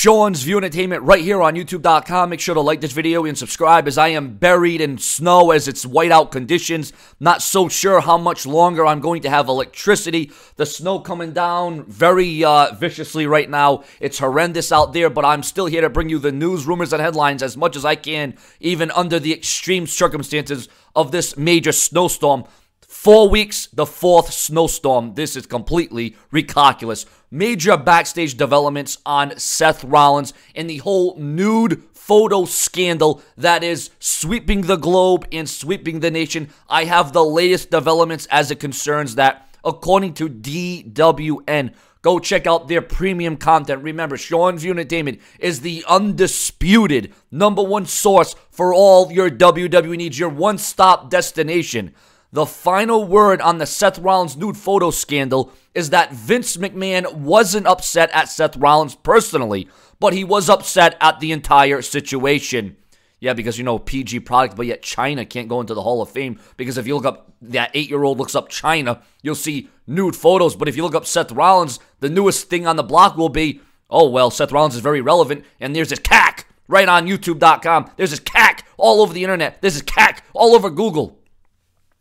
Sean's View Entertainment right here on YouTube.com. Make sure to like this video and subscribe as I am buried in snow as it's whiteout conditions. Not so sure how much longer I'm going to have electricity. The snow coming down very uh, viciously right now. It's horrendous out there, but I'm still here to bring you the news, rumors, and headlines as much as I can, even under the extreme circumstances of this major snowstorm Four weeks, the fourth snowstorm. This is completely ridiculous. Major backstage developments on Seth Rollins and the whole nude photo scandal that is sweeping the globe and sweeping the nation. I have the latest developments as it concerns that, according to DWN. Go check out their premium content. Remember, Sean's Entertainment is the undisputed number one source for all your WWE needs, your one stop destination. The final word on the Seth Rollins nude photo scandal is that Vince McMahon wasn't upset at Seth Rollins personally, but he was upset at the entire situation. Yeah, because you know PG product, but yet China can't go into the Hall of Fame because if you look up that eight-year-old looks up China, you'll see nude photos. But if you look up Seth Rollins, the newest thing on the block will be, oh well, Seth Rollins is very relevant, and there's this cack right on YouTube.com. There's this cack all over the internet. There's this cack all over Google.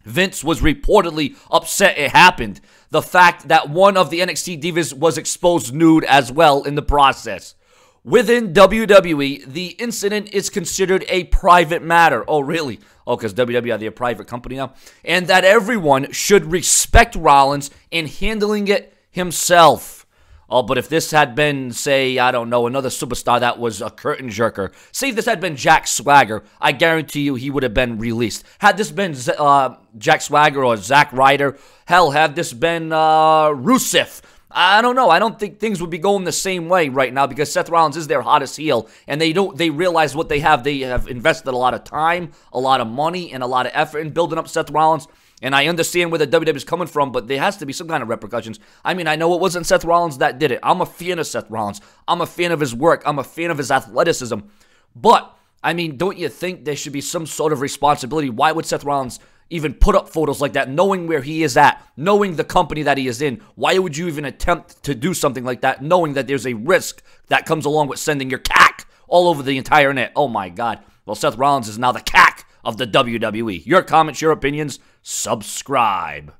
Vince was reportedly upset it happened. The fact that one of the NXT divas was exposed nude as well in the process. Within WWE, the incident is considered a private matter. Oh, really? Oh, because WWE are they a private company now? And that everyone should respect Rollins in handling it himself. Oh, but if this had been, say, I don't know, another superstar that was a curtain jerker, say if this had been Jack Swagger, I guarantee you he would have been released. Had this been uh, Jack Swagger or Zack Ryder, hell, had this been uh, Rusev, I don't know. I don't think things would be going the same way right now because Seth Rollins is their hottest heel, and they don't they realize what they have. They have invested a lot of time, a lot of money, and a lot of effort in building up Seth Rollins. And I understand where the WWE is coming from, but there has to be some kind of repercussions. I mean, I know it wasn't Seth Rollins that did it. I'm a fan of Seth Rollins. I'm a fan of his work. I'm a fan of his athleticism. But I mean, don't you think there should be some sort of responsibility? Why would Seth Rollins even put up photos like that, knowing where he is at, knowing the company that he is in. Why would you even attempt to do something like that, knowing that there's a risk that comes along with sending your cack all over the entire net? Oh my God. Well, Seth Rollins is now the cack of the WWE. Your comments, your opinions, subscribe.